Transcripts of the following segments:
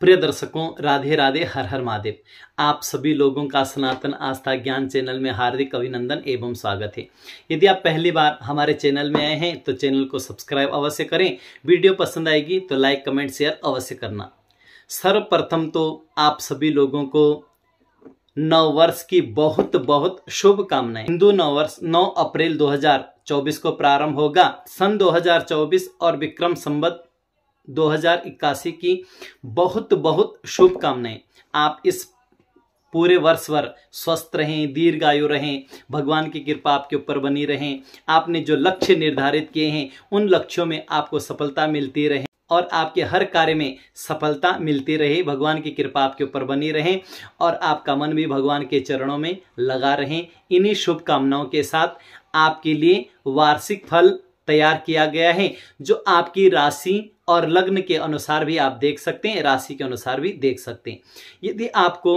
प्रिय दर्शकों राधे राधे हर हर महादेव आप सभी लोगों का सनातन आस्था ज्ञान चैनल में हार्दिक अभिनंदन एवं स्वागत है यदि आप पहली बार हमारे चैनल में आए हैं तो चैनल को सब्सक्राइब अवश्य करें वीडियो पसंद आएगी तो लाइक कमेंट शेयर अवश्य करना सर्वप्रथम तो आप सभी लोगों को नववर्ष की बहुत बहुत शुभकामनाएं हिंदू नववर्ष 9 अप्रैल 2024 को प्रारंभ होगा सन 2024 और विक्रम संबत 2081 की बहुत बहुत शुभकामनाएं आप इस पूरे वर्ष भर स्वस्थ रहें दीर्घायु रहें भगवान की कृपा आपके ऊपर बनी रहें आपने जो लक्ष्य निर्धारित किए हैं उन लक्ष्यों में आपको सफलता मिलती रहे और आपके हर कार्य में सफलता मिलती रहे भगवान की कृपा आपके ऊपर बनी रहे और आपका मन भी भगवान के चरणों में लगा रहे इन्हीं शुभकामनाओं के साथ आपके लिए वार्षिक फल तैयार किया गया है जो आपकी राशि और लग्न के अनुसार भी आप देख सकते हैं राशि के अनुसार भी देख सकते हैं यदि आपको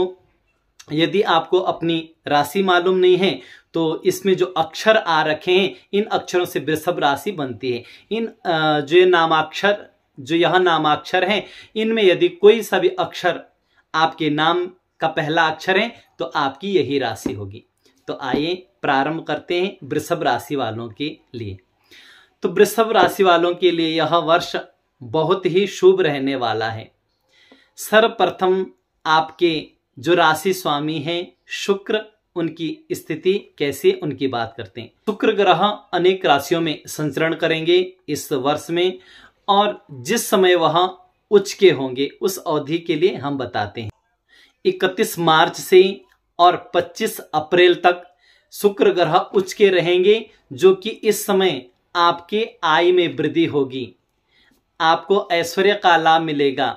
यदि आपको अपनी राशि मालूम नहीं है तो इसमें जो अक्षर आ रखे हैं इन अक्षरों से वृषभ राशि बनती है इन जो ये नामाक्षर जो यह नामाक्षर हैं इनमें यदि कोई सा भी अक्षर आपके नाम का पहला अक्षर है तो आपकी यही राशि होगी तो आइए प्रारंभ करते हैं वृषभ राशि वालों के लिए तो वृषभ राशि वालों के लिए यह वर्ष बहुत ही शुभ रहने वाला है सर्वप्रथम आपके जो राशि स्वामी हैं शुक्र उनकी स्थिति कैसे उनकी बात करते हैं शुक्र ग्रह अनेक राशियों में संचरण करेंगे इस वर्ष में और जिस समय वह उच्च के होंगे उस अवधि के लिए हम बताते हैं 31 मार्च से और 25 अप्रैल तक शुक्र ग्रह उच्च के रहेंगे जो कि इस समय आपकी आय में वृद्धि होगी आपको ऐश्वर्य का लाभ मिलेगा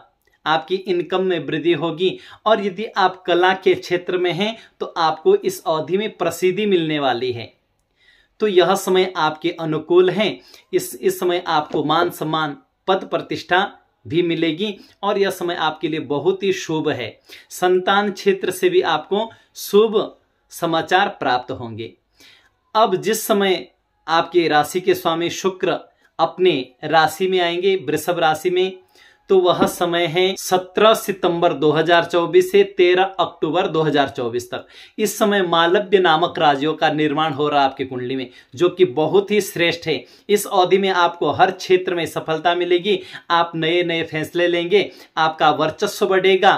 आपकी इनकम में वृद्धि होगी और यदि आप कला के क्षेत्र में हैं तो आपको इस अवधि में प्रसिद्धि मिलने वाली है तो यह समय आपके अनुकूल है इस इस समय आपको मान सम्मान पद प्रतिष्ठा भी मिलेगी और यह समय आपके लिए बहुत ही शुभ है संतान क्षेत्र से भी आपको शुभ समाचार प्राप्त होंगे अब जिस समय आपके राशि के स्वामी शुक्र अपने राशि में आएंगे वृषभ राशि में तो वह समय है 17 सितंबर 2024 से 13 अक्टूबर 2024 तक इस समय मालव्य नामक राज्यों का निर्माण हो रहा है आपकी कुंडली में जो कि बहुत ही श्रेष्ठ है इस अवधि में आपको हर क्षेत्र में सफलता मिलेगी आप नए नए फैसले लेंगे आपका वर्चस्व बढ़ेगा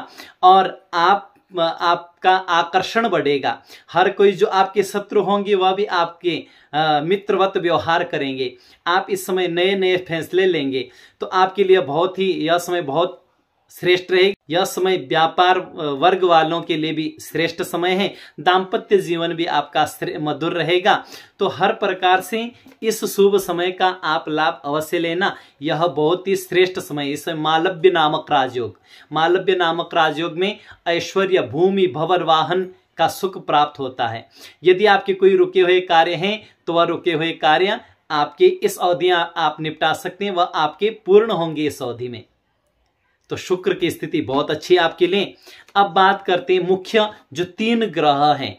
और आप आपका आकर्षण बढ़ेगा हर कोई जो आपके शत्रु होंगे वह भी आपके मित्रवत व्यवहार करेंगे आप इस समय नए नए फैसले लेंगे तो आपके लिए बहुत ही यह समय बहुत श्रेष्ठ रहेगी यह समय व्यापार वर्ग वालों के लिए भी श्रेष्ठ समय है दाम्पत्य जीवन भी आपका मधुर रहेगा तो हर प्रकार से इस शुभ समय का आप लाभ अवश्य लेना यह बहुत ही श्रेष्ठ समय इस मालव्य नामक राजयोग मालव्य नामक राजयोग में ऐश्वर्य भूमि भवन वाहन का सुख प्राप्त होता है यदि आपके कोई रुके हुए कार्य हैं तो वह रुके हुए कार्य आपके इस अवधि आप निपटा सकते हैं वह आपके पूर्ण होंगे इस अवधि में तो शुक्र की स्थिति बहुत अच्छी है आपके लिए अब बात करते हैं मुख्य जो तीन ग्रह हैं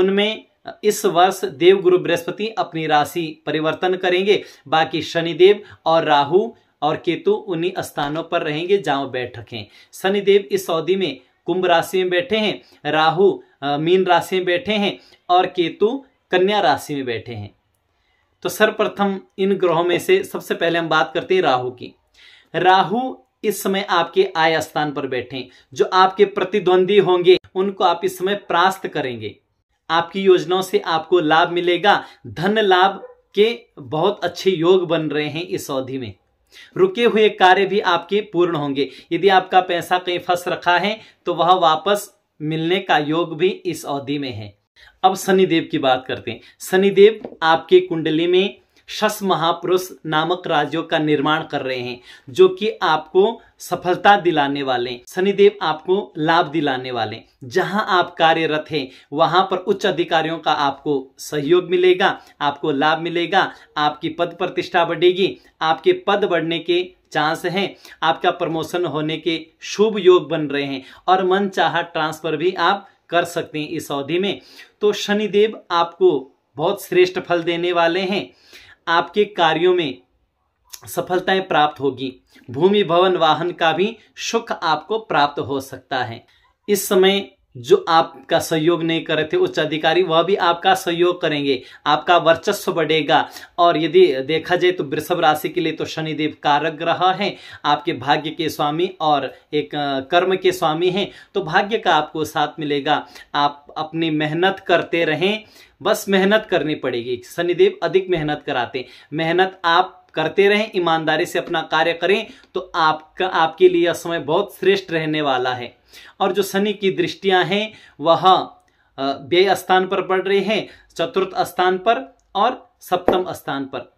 उनमें इस वर्ष गुरु बृहस्पति अपनी राशि परिवर्तन करेंगे बाकी शनिदेव और राहु और केतु उन्हीं स्थानों पर रहेंगे जहां बैठ रखें शनिदेव इस अवधि में कुंभ राशि में बैठे हैं राहु मीन राशि में बैठे हैं और केतु कन्या राशि में बैठे हैं तो सर्वप्रथम इन ग्रहों में से सबसे पहले हम बात करते हैं राहु की राहु इस समय आपके आय स्थान पर बैठे जो आपके प्रतिद्वंदी होंगे उनको आप इस समय प्रास्त करेंगे आपकी योजनाओं से आपको लाभ मिलेगा धन लाभ के बहुत अच्छे योग बन रहे हैं इस अवधि में रुके हुए कार्य भी आपके पूर्ण होंगे यदि आपका पैसा कहीं फंस रखा है तो वह वापस मिलने का योग भी इस अवधि में है अब शनिदेव की बात करते हैं शनिदेव आपके कुंडली में शस महापुरुष नामक राज्यों का निर्माण कर रहे हैं जो कि आपको सफलता दिलाने वाले शनिदेव आपको लाभ दिलाने वाले जहां आप कार्यरत हैं वहां पर उच्च अधिकारियों का आपको सहयोग मिलेगा आपको लाभ मिलेगा आपकी पद प्रतिष्ठा बढ़ेगी आपके पद बढ़ने के चांस हैं आपका प्रमोशन होने के शुभ योग बन रहे हैं और मन चाह ट्रांसफर भी आप कर सकते हैं इस अवधि में तो शनिदेव आपको बहुत श्रेष्ठ फल देने वाले हैं आपके कार्यों में सफलताएं प्राप्त होगी भूमि भवन वाहन का भी सुख आपको प्राप्त हो सकता है इस समय जो आपका सहयोग नहीं कर रहे थे उच्च अधिकारी वह भी आपका सहयोग करेंगे आपका वर्चस्व बढ़ेगा और यदि देखा जाए तो वृषभ राशि के लिए तो शनिदेव कारक ग्रह हैं आपके भाग्य के स्वामी और एक कर्म के स्वामी हैं तो भाग्य का आपको साथ मिलेगा आप अपनी मेहनत करते रहें बस मेहनत करनी पड़ेगी शनिदेव अधिक मेहनत कराते मेहनत आप करते रहें ईमानदारी से अपना कार्य करें तो आपका आपके लिए यह समय बहुत श्रेष्ठ रहने वाला है और जो शनि की दृष्टियां हैं वह व्यय स्थान पर पड़ रही हैं चतुर्थ स्थान पर और सप्तम स्थान पर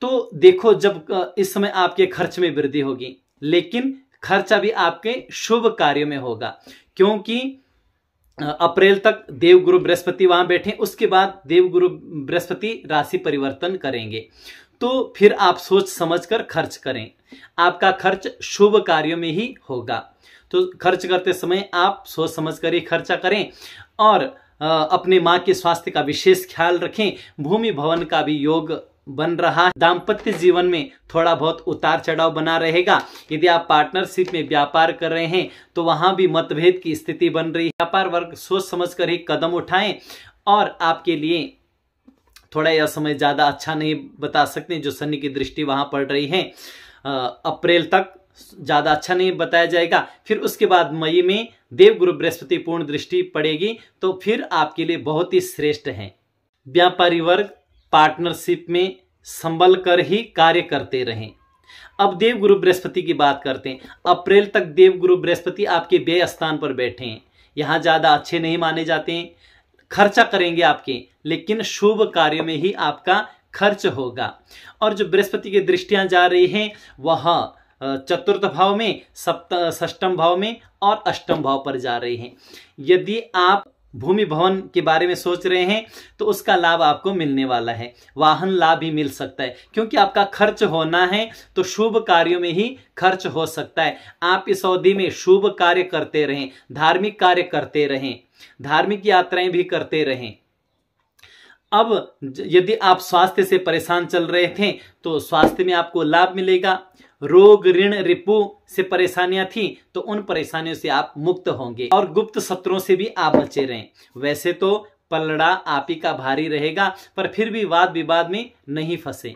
तो देखो जब इस समय आपके खर्च में वृद्धि होगी लेकिन खर्चा भी आपके शुभ कार्य में होगा क्योंकि अप्रैल तक देवगुरु बृहस्पति वहां बैठे उसके बाद देवगुरु बृहस्पति राशि परिवर्तन करेंगे तो फिर आप सोच समझ कर खर्च करें आपका खर्च शुभ कार्यों में ही होगा तो खर्च करते समय आप सोच समझ कर ही खर्चा करें और अपने माँ के स्वास्थ्य का विशेष ख्याल रखें भूमि भवन का भी योग बन रहा दाम्पत्य जीवन में थोड़ा बहुत उतार चढ़ाव बना रहेगा यदि आप पार्टनरशिप में व्यापार कर रहे हैं तो वहां भी मतभेद की स्थिति बन रही है व्यापार वर्ग सोच समझ कर ही कदम उठाएं और आपके लिए थोड़ा यह समय ज़्यादा अच्छा नहीं बता सकते जो शनि की दृष्टि वहां पड़ रही है अप्रैल तक ज़्यादा अच्छा नहीं बताया जाएगा फिर उसके बाद मई में देव गुरु बृहस्पति पूर्ण दृष्टि पड़ेगी तो फिर आपके लिए बहुत ही श्रेष्ठ है व्यापारी वर्ग पार्टनरशिप में संभल कर ही कार्य करते रहें अब देव गुरु बृहस्पति की बात करते हैं अप्रैल तक देव गुरु बृहस्पति आपके व्यय स्थान पर बैठे हैं यहाँ ज़्यादा अच्छे नहीं माने जाते हैं खर्चा करेंगे आपके लेकिन शुभ कार्य में ही आपका खर्च होगा और जो बृहस्पति की दृष्टियां जा रही हैं वह चतुर्थ भाव में सप्त सष्टम भाव में और अष्टम भाव पर जा रही हैं यदि आप भूमि भवन के बारे में सोच रहे हैं तो उसका लाभ आपको मिलने वाला है वाहन लाभ भी मिल सकता है क्योंकि आपका खर्च होना है तो शुभ कार्यों में ही खर्च हो सकता है आप इस अवधि में शुभ कार्य करते रहें धार्मिक कार्य करते रहें धार्मिक यात्राएं भी करते रहें अब यदि आप स्वास्थ्य से परेशान चल रहे थे तो स्वास्थ्य में आपको लाभ मिलेगा रोग ऋण रिपु से परेशानियां थी तो उन परेशानियों से आप मुक्त होंगे और गुप्त सत्रों से भी आप बचे रहें वैसे तो पलड़ा आप ही का भारी रहेगा पर फिर भी वाद विवाद में नहीं फंसे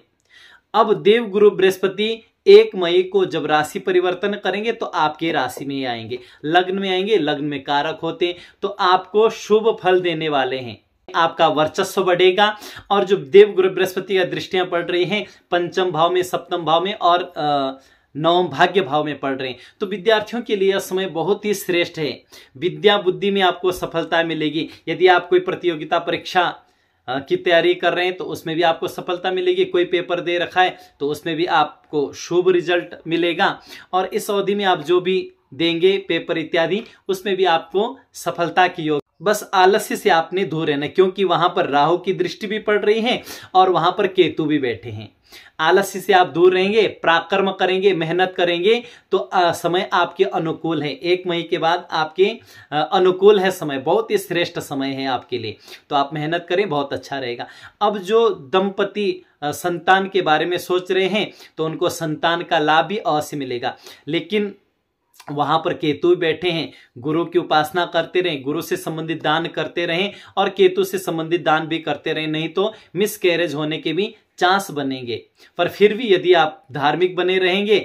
अब देव गुरु बृहस्पति एक मई को जब राशि परिवर्तन करेंगे तो आपके राशि में ही आएंगे लग्न में आएंगे लग्न में कारक होते तो आपको शुभ फल देने वाले हैं आपका वर्चस्व बढ़ेगा और जो देव गुरु बृहस्पति का दृष्टियां पड़ रही हैं पंचम भाव में सप्तम भाव में और नवम भाग्य भाव में पढ़ रहे हैं तो विद्यार्थियों के लिए यह समय बहुत ही श्रेष्ठ है विद्या बुद्धि में आपको सफलता मिलेगी यदि आप कोई प्रतियोगिता परीक्षा की तैयारी कर रहे हैं तो उसमें भी आपको सफलता मिलेगी कोई पेपर दे रखा है तो उसमें भी आपको शुभ रिजल्ट मिलेगा और इस अवधि में आप जो भी देंगे पेपर इत्यादि उसमें भी आपको सफलता की योग बस आलस्य से आपने दूर रहना क्योंकि वहां पर राहु की दृष्टि भी पड़ रही है और वहां पर केतु भी बैठे हैं आलस्य से आप दूर रहेंगे प्राकर्म करेंगे मेहनत करेंगे तो आ, समय आपके अनुकूल है एक मई के बाद आपके आ, अनुकूल है समय बहुत ही श्रेष्ठ समय है आपके लिए तो आप मेहनत करें बहुत अच्छा रहेगा अब जो दंपति संतान के बारे में सोच रहे हैं तो उनको संतान का लाभ भी अवश्य मिलेगा लेकिन वहां पर केतु भी बैठे हैं गुरु की उपासना करते रहें गुरु से संबंधित दान करते रहें और केतु से संबंधित दान भी करते रहें नहीं तो मिस कैरेज होने के भी चांस बनेंगे पर फिर भी यदि आप धार्मिक बने रहेंगे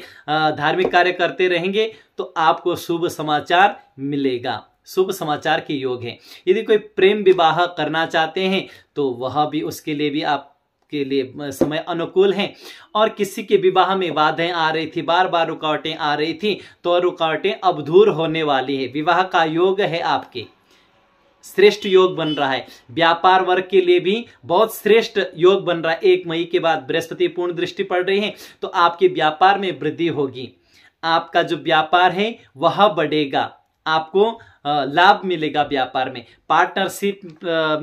धार्मिक कार्य करते रहेंगे तो आपको शुभ समाचार मिलेगा शुभ समाचार के योग है यदि कोई प्रेम विवाह करना चाहते हैं तो वह भी उसके लिए भी आप आपके लिए समय अनुकूल है और किसी के विवाह में बाधाएं आ रही थी बार बार रुकावटें आ रही थी तो रुकावटें अब दूर होने वाली है विवाह का योग है आपके श्रेष्ठ योग बन रहा है व्यापार वर्ग के लिए भी बहुत श्रेष्ठ योग बन रहा है एक मई के बाद बृहस्पति पूर्ण दृष्टि पड़ रही है तो आपके व्यापार में वृद्धि होगी आपका जो व्यापार है वह बढ़ेगा आपको लाभ मिलेगा व्यापार में पार्टनरशिप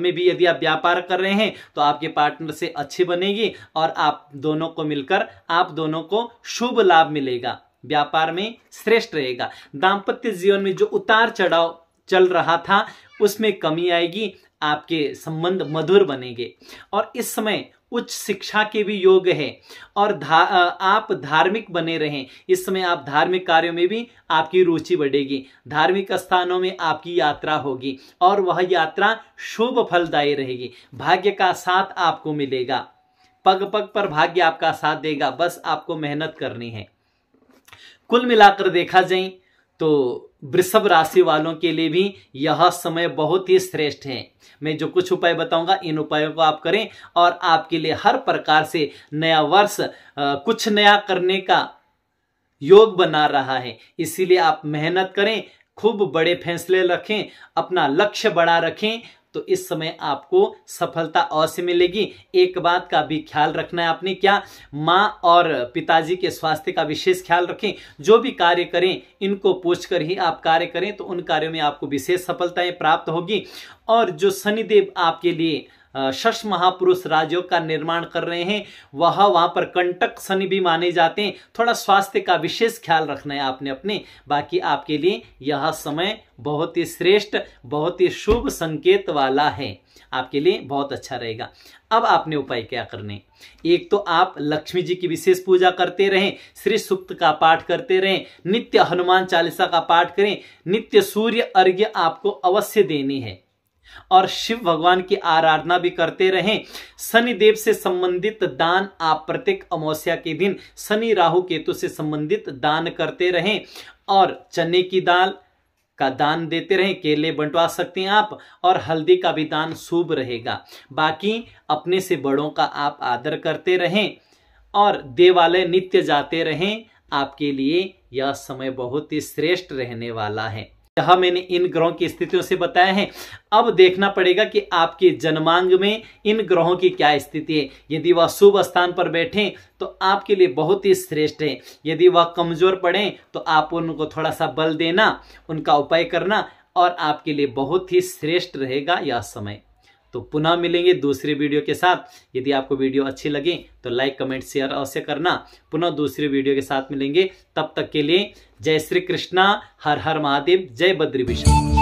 में भी यदि आप व्यापार कर रहे हैं तो आपके पार्टनर से अच्छी बनेगी और आप दोनों को मिलकर आप दोनों को शुभ लाभ मिलेगा व्यापार में श्रेष्ठ रहेगा दाम्पत्य जीवन में जो उतार चढ़ाव चल रहा था उसमें कमी आएगी आपके संबंध मधुर बनेंगे और इस समय उच्च शिक्षा के भी योग है और धा, आप धार्मिक बने रहें इस समय आप धार्मिक कार्यों में भी आपकी रुचि बढ़ेगी धार्मिक स्थानों में आपकी यात्रा होगी और वह यात्रा शुभ फलदायी रहेगी भाग्य का साथ आपको मिलेगा पग पग पर भाग्य आपका साथ देगा बस आपको मेहनत करनी है कुल मिलाकर देखा जाए तो वृषभ राशि वालों के लिए भी यह समय बहुत ही श्रेष्ठ है मैं जो कुछ उपाय बताऊंगा इन उपायों को आप करें और आपके लिए हर प्रकार से नया वर्ष कुछ नया करने का योग बना रहा है इसीलिए आप मेहनत करें खूब बड़े फैसले रखें अपना लक्ष्य बड़ा रखें तो इस समय आपको सफलता अवश्य मिलेगी एक बात का भी ख्याल रखना है आपने क्या माँ और पिताजी के स्वास्थ्य का विशेष ख्याल रखें जो भी कार्य करें इनको पूछकर ही आप कार्य करें तो उन कार्यों में आपको विशेष सफलताएं प्राप्त होगी और जो शनिदेव आपके लिए शश महापुरुष राजयोग का निर्माण कर रहे हैं वह वहां पर कंटक शनि भी माने जाते हैं थोड़ा स्वास्थ्य का विशेष ख्याल रखना है आपने अपने बाकी आपके लिए यह समय बहुत ही श्रेष्ठ बहुत ही शुभ संकेत वाला है आपके लिए बहुत अच्छा रहेगा अब आपने उपाय क्या करने एक तो आप लक्ष्मी जी की विशेष पूजा करते रहें श्री सुक्त का पाठ करते रहें नित्य हनुमान चालीसा का पाठ करें नित्य सूर्य अर्घ्य आपको अवश्य देनी है और शिव भगवान की आराधना भी करते रहें शनिदेव से संबंधित दान आप प्रत्येक अमावस्या के दिन शनि राहु केतु से संबंधित दान करते रहें और चने की दाल का दान देते रहें केले बंटवा सकते हैं आप और हल्दी का भी दान शुभ रहेगा बाकी अपने से बड़ों का आप आदर करते रहें और देवालय नित्य जाते रहें आपके लिए यह समय बहुत ही श्रेष्ठ रहने वाला है यह मैंने इन ग्रहों की स्थितियों से बताया है अब देखना पड़ेगा कि आपके जन्मांग में इन ग्रहों की क्या स्थिति है यदि वह शुभ स्थान पर बैठे तो आपके लिए बहुत ही श्रेष्ठ है यदि वह कमजोर पड़े तो आप उनको थोड़ा सा बल देना उनका उपाय करना और आपके लिए बहुत ही श्रेष्ठ रहेगा यह समय तो पुनः मिलेंगे दूसरे वीडियो के साथ यदि आपको वीडियो अच्छी लगे तो लाइक कमेंट शेयर अवश्य करना पुनः दूसरे वीडियो के साथ मिलेंगे तब तक के लिए जय श्री कृष्णा हर हर महादेव जय बद्री विष्णु